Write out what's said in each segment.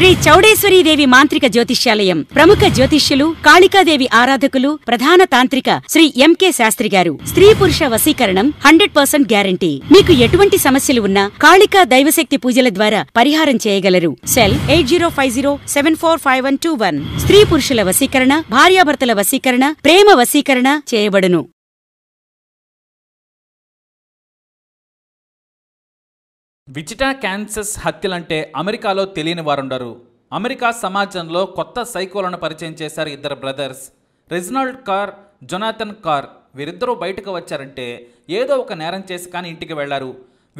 శ్రీ చౌడేశ్వరీదేవి మాంత్రిక జ్యోతిష్యాలయం ప్రముఖ జ్యోతిష్యులు కాళికాదేవి ఆరాధకులు ప్రధాన తాంత్రిక శ్రీ ఎంకే శాస్త్రి గారు స్త్రీ పురుష వశీకరణం హండ్రెడ్ పర్సెంట్ గ్యారంటీ మీకు ఎటువంటి సమస్యలు ఉన్నా కాళికా దైవశక్తి పూజల ద్వారా పరిహారం చేయగలరు cell eight zero five zero seven four five one two one స్త్రీ పురుషుల వశీకరణ భార్యాభర్తల వశీకరణ ప్రేమ వశీకరణ చేయబడును విజిటా క్యాన్సస్ హత్యలంటే అమెరికాలో తెలియని వారుండరు అమెరికా సమాజంలో కొత్త సైకోలను పరిచయం చేశారు ఇద్దరు brothers Reginald Carr Jonathan Carr వీరిద్దరూ బయటకు వచ్చారంటే ఏదో ఒక నేరం చేసి కానీ ఇంటికి వెళ్లారు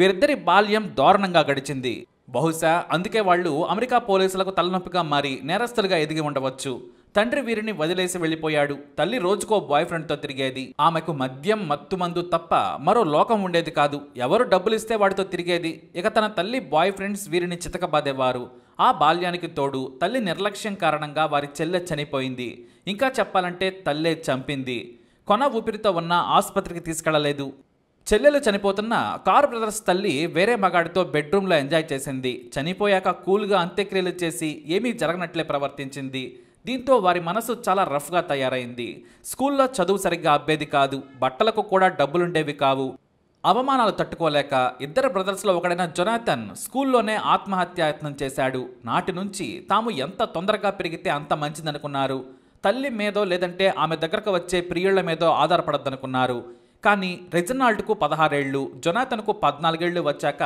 వీరిద్దరి బాల్యం దారుణంగా గడిచింది బహుశా అందుకే వాళ్ళు అమెరికా పోలీసులకు తలనొప్పిగా మారి నేరస్తులుగా ఎదిగి ఉండవచ్చు తండ్రి వీరిని వదిలేసి వెళ్ళిపోయాడు తల్లి రోజుకో బాయ్ ఫ్రెండ్తో తిరిగేది ఆమెకు మద్యం మత్తుమందు తప్ప మరో లోకం ఉండేది కాదు ఎవరు డబ్బులిస్తే వాడితో తిరిగేది ఇక తన తల్లి బాయ్ ఫ్రెండ్స్ వీరిని చితకబాదేవారు ఆ బాల్యానికి తోడు తల్లి నిర్లక్ష్యం కారణంగా వారి చెల్లె చనిపోయింది ఇంకా చెప్పాలంటే తల్లే చంపింది కొన ఊపిరితో ఉన్న ఆసుపత్రికి తీసుకెళ్లలేదు చెల్లెలు చనిపోతున్న కార్ బ్రదర్స్ తల్లి వేరే మగాడితో బెడ్రూమ్లో ఎంజాయ్ చేసింది చనిపోయాక కూల్గా అంత్యక్రియలు చేసి ఏమీ జరగనట్లే ప్రవర్తించింది దీంతో వారి మనసు చాలా రఫ్గా తయారైంది స్కూల్లో చదువు సరిగ్గా అబ్బేది కాదు బట్టలకు కూడా డబ్బులుండేవి కావు అవమానాలు తట్టుకోలేక ఇద్దరు బ్రదర్స్లో ఒకడైన జొనాథన్ స్కూల్లోనే ఆత్మహత్యాయత్నం చేశాడు నాటి నుంచి తాము ఎంత తొందరగా పెరిగితే అంత మంచిదనుకున్నారు తల్లి మీదో లేదంటే ఆమె దగ్గరకు వచ్చే ప్రియుళ్ల మీదో ఆధారపడద్దనుకున్నారు కానీ రెజినాల్డ్కు పదహారేళ్ళు జొనాథన్కు పద్నాలుగేళ్లు వచ్చాక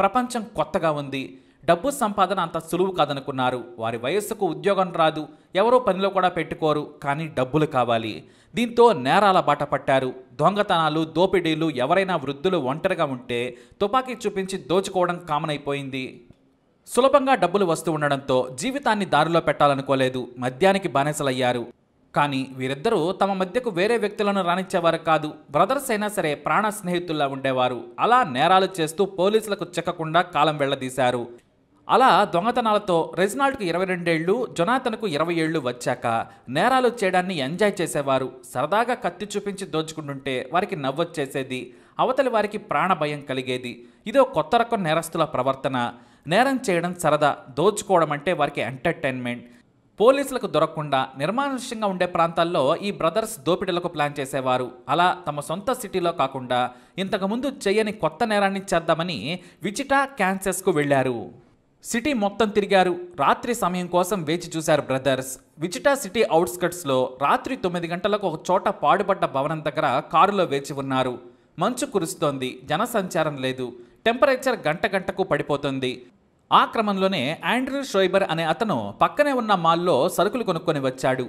ప్రపంచం కొత్తగా ఉంది డబ్బు సంపాదన అంత సులువు కాదనుకున్నారు వారి వయస్సుకు ఉద్యోగం రాదు ఎవరో పనిలో కూడా పెట్టుకోరు కానీ డబ్బులు కావాలి దీంతో నేరాల బాట పట్టారు దొంగతనాలు దోపిడీలు ఎవరైనా వృద్ధులు ఒంటరిగా ఉంటే తుపాకీ చూపించి దోచుకోవడం కామన్ అయిపోయింది సులభంగా డబ్బులు వస్తూ ఉండడంతో జీవితాన్ని దారిలో పెట్టాలనుకోలేదు మద్యానికి బానిసలయ్యారు కానీ వీరిద్దరూ తమ మధ్యకు వేరే వ్యక్తులను రానిచ్చేవారు కాదు బ్రదర్స్ అయినా సరే ప్రాణ స్నేహితుల్లా ఉండేవారు అలా నేరాలు చేస్తూ పోలీసులకు చిక్కకుండా కాలం వెళ్లదీశారు అలా దొంగతనాలతో రెజినాల్డ్కు ఇరవై రెండేళ్లు జొనాతన్కు ఇరవై ఏళ్ళు వచ్చాక నేరాలు చేయడాన్ని ఎంజాయ్ చేసేవారు సరదాగా కత్తి చూపించి దోచుకుంటుంటే వారికి నవ్వొచ్చేసేది అవతలి వారికి ప్రాణభయం కలిగేది ఇదో కొత్త రకం నేరస్తుల ప్రవర్తన నేరం చేయడం సరదా దోచుకోవడం అంటే వారికి ఎంటర్టైన్మెంట్ పోలీసులకు దొరకకుండా నిర్మానుష్యంగా ఉండే ప్రాంతాల్లో ఈ బ్రదర్స్ దోపిడీలకు ప్లాన్ చేసేవారు అలా తమ సొంత సిటీలో కాకుండా ఇంతకుముందు చేయని కొత్త నేరాన్ని చేద్దామని విచిటా క్యాన్సెస్కు వెళ్లారు సిటీ మొత్తం తిరిగారు రాత్రి సమయం కోసం వేచి చూశారు బ్రదర్స్ విచిటా సిటీ అవుట్స్కట్స్లో రాత్రి తొమ్మిది గంటలకు ఒక చోట పాడుపడ్డ భవనం దగ్గర కారులో వేచి ఉన్నారు మంచు కురుస్తోంది జనసంచారం లేదు టెంపరేచర్ గంట గంటకు పడిపోతుంది ఆ క్రమంలోనే ఆండ్రూ ష్రోయిబర్ అనే అతను పక్కనే ఉన్న మాల్లో సరుకులు కొనుక్కొని వచ్చాడు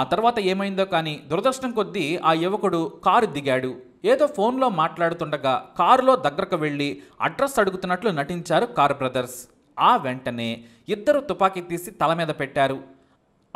ఆ తర్వాత ఏమైందో కానీ దురదృష్టం కొద్దీ ఆ యువకుడు కారు దిగాడు ఏదో ఫోన్లో మాట్లాడుతుండగా కారులో దగ్గరకు వెళ్ళి అడ్రస్ అడుగుతున్నట్లు నటించారు కార్ బ్రదర్స్ ఆ వెంటనే ఇద్దరు తుపాకీ తీసి తల మీద పెట్టారు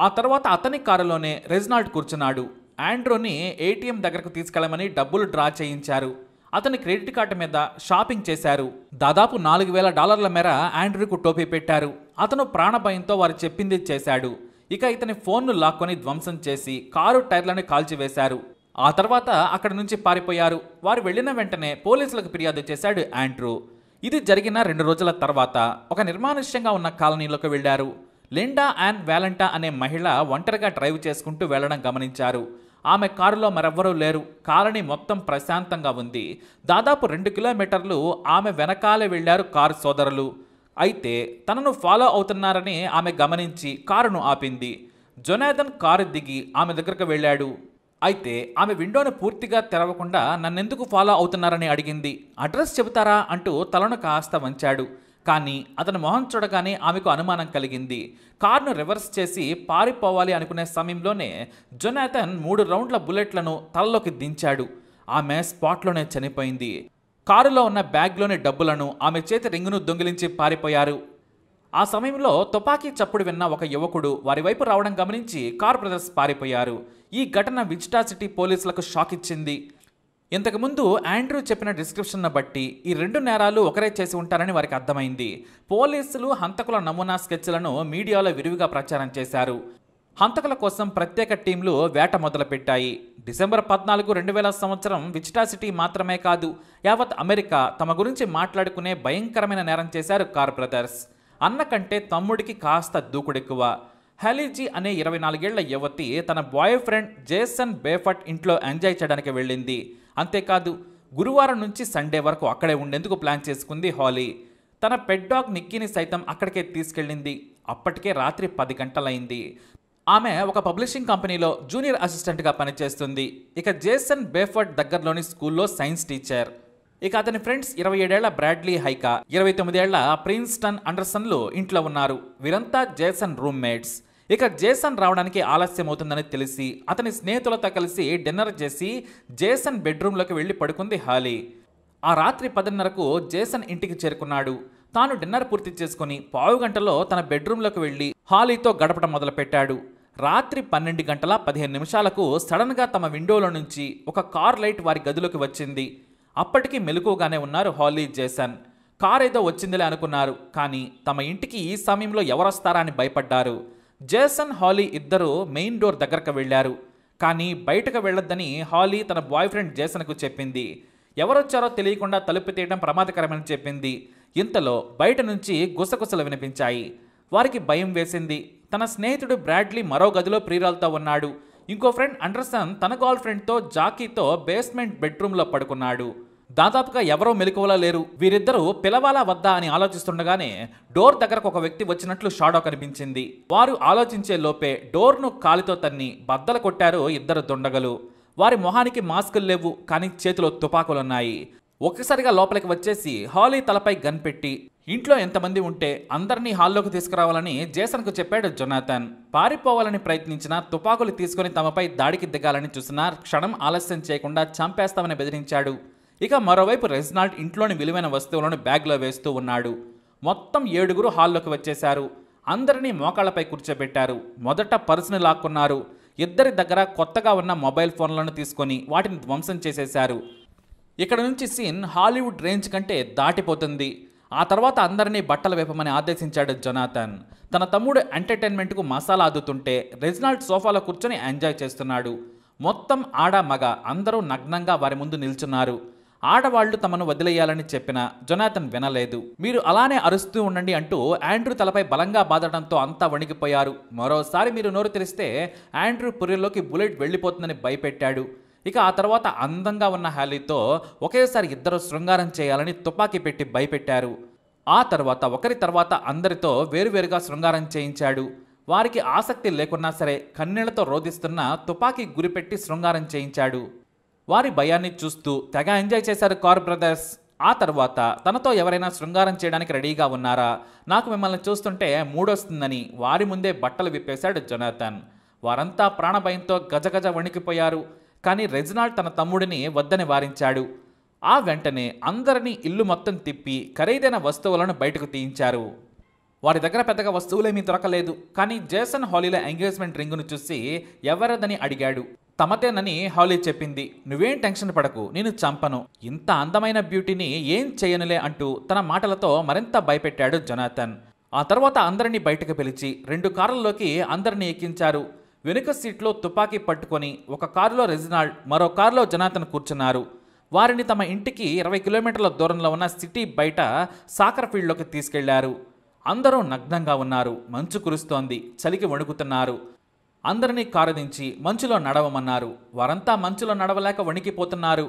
ఆ తర్వాత అతని కారులోనే రెజ్నాల్డ్ కూర్చున్నాడు ఆండ్రోని ఏటీఎం దగ్గరకు తీసుకెళ్లమని డబ్బులు డ్రా చేయించారు అతని క్రెడిట్ కార్డు మీద షాపింగ్ చేశారు దాదాపు నాలుగు వేల డాలర్ల మేర ఆండ్రూకు టోపీ పెట్టారు అతను ప్రాణభయంతో వారు చెప్పింది చేశాడు ఇక ఇతని ఫోన్ను లాక్కొని ధ్వంసం చేసి కారు టైర్లను కాల్చివేశారు ఆ తర్వాత అక్కడి నుంచి పారిపోయారు వారు వెళ్లిన వెంటనే పోలీసులకు ఫిర్యాదు చేశాడు ఆండ్రూ ఇది జరిగిన రెండు రోజుల తర్వాత ఒక నిర్మానుష్యంగా ఉన్న కాలనీలోకి వెళ్లారు లిండా అండ్ వ్యాలంటా అనే మహిళ ఒంటరిగా డ్రైవ్ చేసుకుంటూ వెళ్లడం గమనించారు ఆమె కారులో మరెవ్వరూ లేరు కాలనీ మొత్తం ప్రశాంతంగా ఉంది దాదాపు రెండు కిలోమీటర్లు ఆమె వెనకాలే వెళ్లారు కారు సోదరులు అయితే తనను ఫాలో అవుతున్నారని ఆమె గమనించి కారును ఆపింది జొనాథన్ కారు దిగి ఆమె దగ్గరకు వెళ్ళాడు అయితే ఆమె విండోను పూర్తిగా తెరవకుండా నన్నెందుకు ఫాలో అవుతున్నారని అడిగింది అడ్రస్ చెబుతారా అంటూ తలను కాస్త వంచాడు కానీ అతను మొహం చూడగానే ఆమెకు అనుమానం కలిగింది కార్ను రివర్స్ చేసి పారిపోవాలి అనుకునే సమయంలోనే జొనాథన్ మూడు రౌండ్ల బుల్లెట్లను తలలోకి దించాడు ఆమె స్పాట్లోనే చనిపోయింది కారులో ఉన్న బ్యాగ్లోని డబ్బులను ఆమె చేతి రింగును దొంగిలించి పారిపోయారు ఆ సమయంలో తుపాకీ చప్పుడు విన్న ఒక యువకుడు వారి వైపు రావడం గమనించి కార్ బ్రదర్స్ పారిపోయారు ఈ ఘటన విజిటా సిటీ పోలీసులకు షాక్ ఇచ్చింది ఇంతకుముందు ఆండ్రూ చెప్పిన డిస్క్రిప్షన్ను బట్టి ఈ రెండు నేరాలు ఒకరే చేసి ఉంటారని వారికి అర్థమైంది పోలీసులు హంతకుల నమూనా స్కెచ్లను మీడియాలో విరివిగా ప్రచారం చేశారు హంతకుల కోసం ప్రత్యేక టీంలు వేట మొదలుపెట్టాయి డిసెంబర్ పద్నాలుగు రెండు వేల సంవత్సరం విచిటా సిటీ మాత్రమే కాదు యావత్ అమెరికా తమ గురించి మాట్లాడుకునే భయంకరమైన నేరం చేశారు కార్ బ్రదర్స్ అన్న కంటే తమ్ముడికి కాస్త దూకుడెక్కువ హలీజీ అనే ఇరవై నాలుగేళ్ల యువతి తన బాయ్ ఫ్రెండ్ జేసన్ బేఫట్ ఇంట్లో ఎంజాయ్ చేయడానికి వెళ్ళింది అంతేకాదు గురువారం నుంచి సండే వరకు అక్కడే ఉండేందుకు ప్లాన్ చేసుకుంది హాలీ తన పెట్ డాగ్ నిక్కీని సైతం అక్కడికే తీసుకెళ్ళింది అప్పటికే రాత్రి పది గంటలైంది ఆమె ఒక పబ్లిషింగ్ కంపెనీలో జూనియర్ అసిస్టెంట్గా పనిచేస్తుంది ఇక జేసన్ బేఫర్డ్ దగ్గరలోని స్కూల్లో సైన్స్ టీచర్ ఇక అతని ఫ్రెండ్స్ ఇరవై ఏడేళ్ల బ్రాడ్లీ హైకా ఇరవై తొమ్మిదేళ్ల ప్రిన్స్టన్ అండర్సన్లు ఇంట్లో ఉన్నారు వీరంతా జేసన్ రూమ్మేట్స్ ఇక జేసన్ రావడానికి ఆలస్యం అవుతుందని తెలిసి అతని స్నేహితులతో కలిసి డిన్నర్ చేసి జేసన్ బెడ్రూమ్లోకి వెళ్ళి పడుకుంది హాలీ ఆ రాత్రి పదిన్నరకు జేసన్ ఇంటికి చేరుకున్నాడు తాను డిన్నర్ పూర్తి చేసుకుని పావు గంటలో తన బెడ్రూమ్లోకి వెళ్ళి హాలీతో గడపడం మొదలుపెట్టాడు రాత్రి పన్నెండు గంటల పదిహేను నిమిషాలకు సడన్గా తమ విండోలో నుంచి ఒక కార్ లైట్ వారి గదిలోకి వచ్చింది అప్పటికి మెలకుగానే ఉన్నారు హాలీ జేసన్ కార్ ఏదో వచ్చిందిలే అనుకున్నారు కానీ తమ ఇంటికి ఈ సమయంలో ఎవరొస్తారా అని భయపడ్డారు జేసన్ హాలీ ఇద్దరు మెయిన్ డోర్ దగ్గరకు వెళ్లారు కానీ బయటకు వెళ్ళొద్దని హాలీ తన బాయ్ ఫ్రెండ్ జేసన్కు చెప్పింది ఎవరొచ్చారో తెలియకుండా తలుపు తీయడం ప్రమాదకరమని చెప్పింది ఇంతలో బయట నుంచి గుసగుసలు వినిపించాయి వారికి భయం వేసింది తన స్నేహితుడు బ్రాడ్లీ మరో గదిలో ప్రియురాలతో ఉన్నాడు ఇంకో ఫ్రెండ్ అండర్సన్ తన గర్ల్ ఫ్రెండ్తో జాకీతో బేస్మెంట్ బెడ్రూమ్లో పడుకున్నాడు దాదాపుగా ఎవరో మెలకువలా లేరు వీరిద్దరూ పిలవాలా వద్దా అని ఆలోచిస్తుండగానే డోర్ దగ్గరకు ఒక వ్యక్తి వచ్చినట్లు షాడో కనిపించింది వారు ఆలోచించే లోపే డోర్ను కాలితో తన్ని బద్దలు కొట్టారు ఇద్దరు దుండగలు వారి మొహానికి మాస్కులు లేవు కానీ చేతిలో తుపాకులున్నాయి ఒకసారిగా లోపలికి వచ్చేసి హాలీ తలపై గన్ పెట్టి ఇంట్లో ఎంతమంది ఉంటే అందరినీ హాల్లోకి తీసుకురావాలని జేసన్కు చెప్పాడు జొనాథన్ పారిపోవాలని ప్రయత్నించిన తుపాకులు తీసుకుని తమపై దాడికి దిగాలని చూసిన క్షణం ఆలస్యం చేయకుండా చంపేస్తామని బెదిరించాడు ఇక మరోవైపు రెజ్నాల్ట్ ఇంట్లోని విలువైన వస్తువులను బ్యాగ్లో వేస్తూ ఉన్నాడు మొత్తం ఏడుగురు హాల్లోకి వచ్చేశారు అందరినీ మోకాళ్లపై కూర్చోబెట్టారు మొదట పర్సును లాక్కున్నారు ఇద్దరి దగ్గర కొత్తగా ఉన్న మొబైల్ ఫోన్లను తీసుకొని వాటిని ధ్వంసం చేసేశారు ఇక్కడ నుంచి సీన్ హాలీవుడ్ రేంజ్ కంటే దాటిపోతుంది ఆ తర్వాత అందరినీ బట్టలు వేపమని ఆదేశించాడు జొనాథన్ తన తమ్ముడు ఎంటర్టైన్మెంట్కు మసాలా అద్దుతుంటే రెజినాల్డ్ సోఫాలో కూర్చొని ఎంజాయ్ చేస్తున్నాడు మొత్తం ఆడ మగ అందరూ నగ్నంగా వారి ముందు నిల్చున్నారు ఆడవాళ్లు తమను వదిలేయాలని చెప్పిన జొనాథన్ వినలేదు మీరు అలానే అరుస్తూ ఉండండి అంటూ ఆండ్రూ తలపై బలంగా బాధడంతో అంతా వణిగిపోయారు మరోసారి మీరు నోరు తెరిస్తే ఆండ్రూ పురిలోకి బుల్లెట్ వెళ్ళిపోతుందని భయపెట్టాడు ఇక ఆ తర్వాత అందంగా ఉన్న హ్యాలీతో ఒకేసారి ఇద్దరు శృంగారం చేయాలని తుపాకీ పెట్టి భయపెట్టారు ఆ తర్వాత ఒకరి తర్వాత అందరితో వేరువేరుగా శృంగారం చేయించాడు వారికి ఆసక్తి లేకున్నా సరే కన్నీళ్లతో రోధిస్తున్న తుపాకీ గురిపెట్టి శృంగారం చేయించాడు వారి భయాన్ని చూస్తూ తెగ ఎంజాయ్ చేశారు కార్ బ్రదర్స్ ఆ తర్వాత తనతో ఎవరైనా శృంగారం చేయడానికి రెడీగా ఉన్నారా నాకు మిమ్మల్ని చూస్తుంటే మూడొస్తుందని వారి ముందే బట్టలు విప్పేశాడు జొనాథన్ వారంతా ప్రాణభయంతో గజగజ వణికిపోయారు కానీ రెజినాల్డ్ తన తమ్ముడిని వద్దని వారించాడు ఆ వెంటనే అందరినీ ఇల్లు మొత్తం తిప్పి ఖరీదైన వస్తువులను బయటకు తీయించారు వారి దగ్గర పెద్దగా వస్తువులేమీ దొరకలేదు కానీ జేసన్ హాలీల ఎంగేజ్మెంట్ రింగును చూసి ఎవరదని అడిగాడు తమతేనని హౌలీ చెప్పింది నువ్వేం టెన్షన్ పడకు నేను చంపను ఇంత అందమైన బ్యూటీని ఏం చేయనులే అంటూ తన మాటలతో మరింత భయపెట్టాడు జొనాథన్ ఆ తర్వాత అందరినీ బయటకు పిలిచి రెండు కార్లలోకి అందరినీ ఎక్కించారు వెనుక సీట్లో తుపాకీ పట్టుకొని ఒక కారులో రెజినాల్డ్ మరో కారులో జనాథన్ కూర్చున్నారు వారిని తమ ఇంటికి ఇరవై కిలోమీటర్ల దూరంలో ఉన్న సిటీ బయట సాకర్ ఫీల్డ్లోకి తీసుకెళ్లారు అందరూ నగ్నంగా ఉన్నారు మంచు కురుస్తోంది చలికి వణుకుతున్నారు అందరినీ కారదించి మంచులో నడవమన్నారు వారంతా మంచులో నడవలేక వణికిపోతున్నారు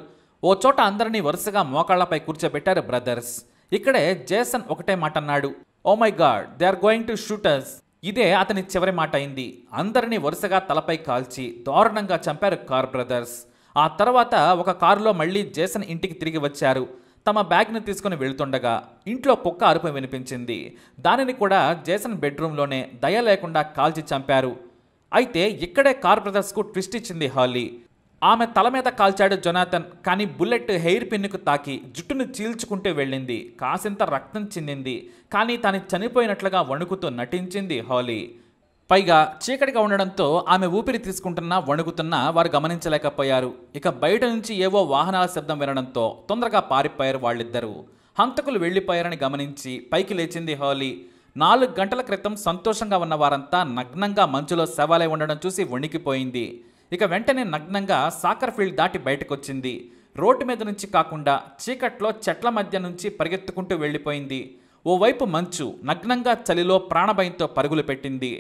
ఓ చోట అందరినీ వరుసగా మోకాళ్లపై కూర్చోబెట్టారు బ్రదర్స్ ఇక్కడే జేసన్ ఒకటే మాట అన్నాడు oh my god they are going to shooters ఇదే అతని చివరి మాట అయింది అందరినీ వరుసగా తలపై కాల్చి దారుణంగా చంపారు కార్ బ్రదర్స్ ఆ తర్వాత ఒక కారులో మళ్ళీ జేసన్ ఇంటికి తిరిగి వచ్చారు తమ బ్యాగ్ను తీసుకుని వెళ్తుండగా ఇంట్లో కుక్క అరుపు వినిపించింది దానిని కూడా జేసన్ బెడ్రూమ్లోనే దయ లేకుండా కాల్చి చంపారు అయితే ఇక్కడే కార్ బ్రదర్స్కు ట్విస్ట్ ఇచ్చింది హాలీ ఆమె తల మీద కాల్చాడు జొనాథన్ కానీ బుల్లెట్ హెయిర్ పిన్నుకు తాకి జుట్టును చీల్చుకుంటూ వెళ్ళింది కాసింత రక్తం చెందింది కానీ తాను చనిపోయినట్లుగా వణుకుతూ నటించింది హాలీ పైగా చీకటిగా ఉండడంతో ఆమె ఊపిరి తీసుకుంటున్నా వణుకుతున్నా వారు గమనించలేకపోయారు ఇక బయట నుంచి ఏవో వాహనాల శబ్దం వినడంతో తొందరగా పారిపోయారు వాళ్ళిద్దరూ హంతకులు వెళ్ళిపోయారని గమనించి పైకి లేచింది హాలీ నాలుగు గంటల క్రితం సంతోషంగా ఉన్న వారంతా నగ్నంగా మంచులో శవాలై ఉండడం చూసి వణికిపోయింది ఇక వెంటనే నగ్నంగా సాకర్ ఫీల్డ్ దాటి బయటకొచ్చింది రోడ్డు మీద నుంచి కాకుండా చీకట్లో చెట్ల మధ్య నుంచి పరిగెత్తుకుంటూ వెళ్ళిపోయింది ఓవైపు మంచు నగ్నంగా చలిలో ప్రాణభయంతో పరుగులు పెట్టింది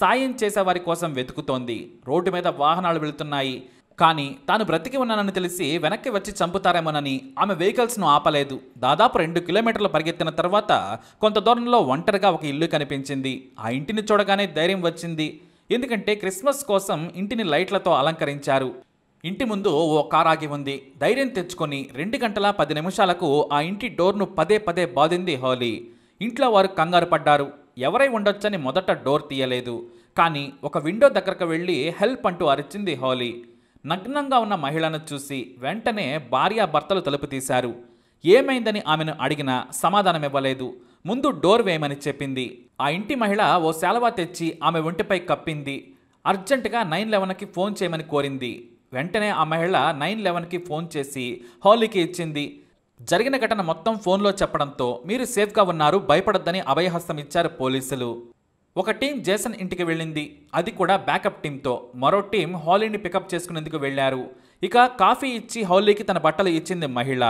సాయం చేసేవారి కోసం వెతుకుతోంది రోడ్డు మీద వాహనాలు వెళుతున్నాయి కానీ తాను బ్రతికి ఉన్నానని తెలిసి వెనక్కి వచ్చి చంపుతారేమోనని ఆమె వెహికల్స్ను ఆపలేదు దాదాపు రెండు కిలోమీటర్లు పరిగెత్తిన తర్వాత కొంత దూరంలో ఒంటరిగా ఒక ఇల్లు కనిపించింది ఆ ఇంటిని చూడగానే ధైర్యం వచ్చింది ఎందుకంటే క్రిస్మస్ కోసం ఇంటిని లైట్లతో అలంకరించారు ఇంటి ముందు ఓ కార్ ఆగి ఉంది ధైర్యం తెచ్చుకొని రెండు గంటల పది నిమిషాలకు ఆ ఇంటి డోర్ను పదే పదే బాధింది హోలీ ఇంట్లో వారు కంగారు పడ్డారు ఎవరై ఉండొచ్చని మొదట డోర్ తీయలేదు కానీ ఒక విండో దగ్గరకు వెళ్ళి హెల్ప్ అంటూ అరిచింది హోలీ నగ్నంగా ఉన్న మహిళను చూసి వెంటనే భార్యాభర్తలు తలుపు తీశారు ఏమైందని ఆమెను అడిగినా సమాధానమివ్వలేదు ముందు డోర్ వేయమని చెప్పింది ఆ ఇంటి మహిళ ఓ శాలవా తెచ్చి ఆమె ఒంటిపై కప్పింది అర్జెంటుగా నైన్ లెవెన్కి ఫోన్ చేయమని కోరింది వెంటనే ఆ మహిళ నైన్ లెవెన్కి ఫోన్ చేసి హోలీకి ఇచ్చింది జరిగిన ఘటన మొత్తం ఫోన్లో చెప్పడంతో మీరు సేఫ్గా ఉన్నారు భయపడొద్దని అభయహస్తం ఇచ్చారు పోలీసులు ఒక టీం జేసన్ ఇంటికి వెళ్ళింది అది కూడా బ్యాకప్ టీంతో మరో టీం హౌలీని పికప్ చేసుకునేందుకు వెళ్లారు ఇక కాఫీ ఇచ్చి హౌలీకి తన బట్టలు ఇచ్చింది మహిళ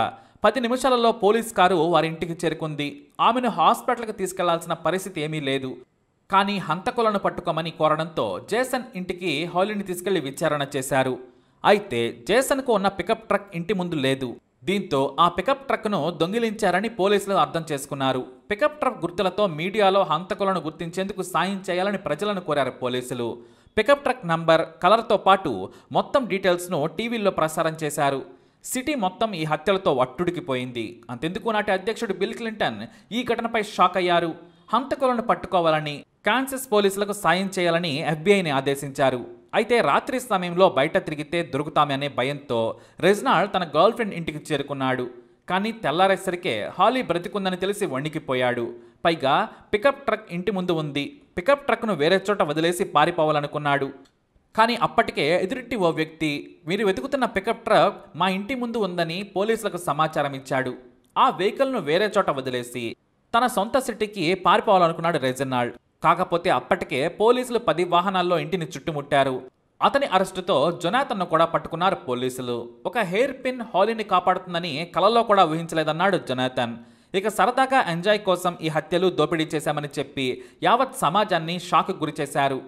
పది నిమిషాలలో పోలీస్ కారు వారి ఇంటికి చేరుకుంది ఆమెను హాస్పిటల్కి తీసుకెళ్లాల్సిన పరిస్థితి ఏమీ లేదు కానీ హంతకులను పట్టుకోమని కోరడంతో జేసన్ ఇంటికి హౌలీని తీసుకెళ్లి విచారణ చేశారు అయితే జేసన్కు ఉన్న పికప్ ట్రక్ ఇంటి ముందు లేదు దీంతో ఆ పికప్ ట్రక్ను దొంగిలించారని పోలీసులు అర్థం చేసుకున్నారు పికప్ ట్రక్ గుర్తులతో మీడియాలో హంతకులను గుర్తించేందుకు సాయం చేయాలని ప్రజలను కోరారు పోలీసులు పికప్ ట్రక్ నంబర్ కలర్తో పాటు మొత్తం డీటెయిల్స్ను టీవీల్లో ప్రసారం చేశారు సిటీ మొత్తం ఈ హత్యలతో అట్టుడికిపోయింది అంతెందుకు నాటి అధ్యక్షుడు బిల్ క్లింటన్ ఈ ఘటనపై షాక్ అయ్యారు హంతకులను పట్టుకోవాలని కాన్సెస్ పోలీసులకు సాయం చేయాలని ఎఫ్బీఐని ఆదేశించారు అయితే రాత్రి సమయంలో బయట తిరిగితే దొరుకుతామనే భయంతో రెజ్నాల్ తన గర్ల్ ఫ్రెండ్ ఇంటికి చేరుకున్నాడు కానీ తెల్లారేసరికే హాలీ బ్రతికుందని తెలిసి వణికిపోయాడు పైగా పికప్ ట్రక్ ఇంటి ముందు ఉంది పికప్ ట్రక్ను వేరే చోట వదిలేసి పారిపోవాలనుకున్నాడు కానీ అప్పటికే ఎదురుట్టి ఓ వ్యక్తి మీరు వెతుకుతున్న పికప్ ట్రక్ మా ఇంటి ముందు ఉందని పోలీసులకు సమాచారం ఇచ్చాడు ఆ వెహికల్ను వేరే చోట వదిలేసి తన సొంత సిటీకి పారిపోవాలనుకున్నాడు రెజనాల్డ్ కాకపోతే అప్పటికే పోలీసులు పది వాహనాల్లో ఇంటిని చుట్టుముట్టారు అతని అరెస్టుతో జొనాథన్ను కూడా పట్టుకున్నారు పోలీసులు ఒక హెయిర్ పిన్ హాలీని కాపాడుతుందని కలలో కూడా ఊహించలేదన్నాడు జొనాథన్ ఇక సరదాగా ఎంజాయ్ కోసం ఈ హత్యలు దోపిడీ చేశామని చెప్పి యావత్ సమాజాన్ని షాక్ గురి చేశారు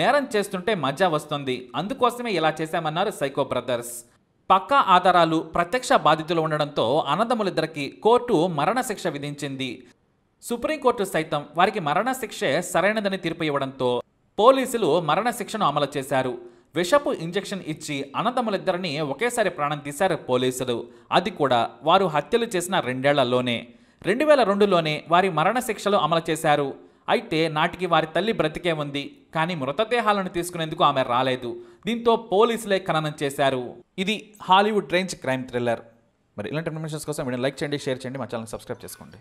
నేరం చేస్తుంటే మజా వస్తుంది అందుకోసమే ఇలా చేశామన్నారు సైకో బ్రదర్స్ పక్కా ఆధారాలు ప్రత్యక్ష బాధితులు ఉండడంతో అన్నదమ్ములిద్దరికి కోర్టు మరణశిక్ష విధించింది సుప్రీంకోర్టు సైతం వారికి మరణశిక్షే సరైనదని తీర్పు ఇవ్వడంతో పోలీసులు మరణశిక్షను అమలు చేశారు విషపు ఇంజెక్షన్ ఇచ్చి అన్నదమ్ములిద్దరిని ఒకేసారి ప్రాణం తీశారు పోలీసులు అది కూడా వారు హత్యలు చేసిన రెండేళ్లలోనే రెండు వేల రెండులోనే వారి మరణశిక్షలు అమలు చేశారు అయితే నాటికి వారి తల్లి బ్రతికే ఉంది కానీ మృతదేహాలను తీసుకునేందుకు ఆమె రాలేదు దీంతో పోలీసులే ఖననం చేశారు ఇది హాలీవుడ్ రేంజ్ క్రైమ్ థ్రిల్లర్ మరి ఇలాంటి ఇన్ఫర్మేషన్స్ కోసం వీడియో లైక్ చేయండి షేర్ చేయండి మా ఛానల్ సబ్స్క్రైబ్ చేసుకోండి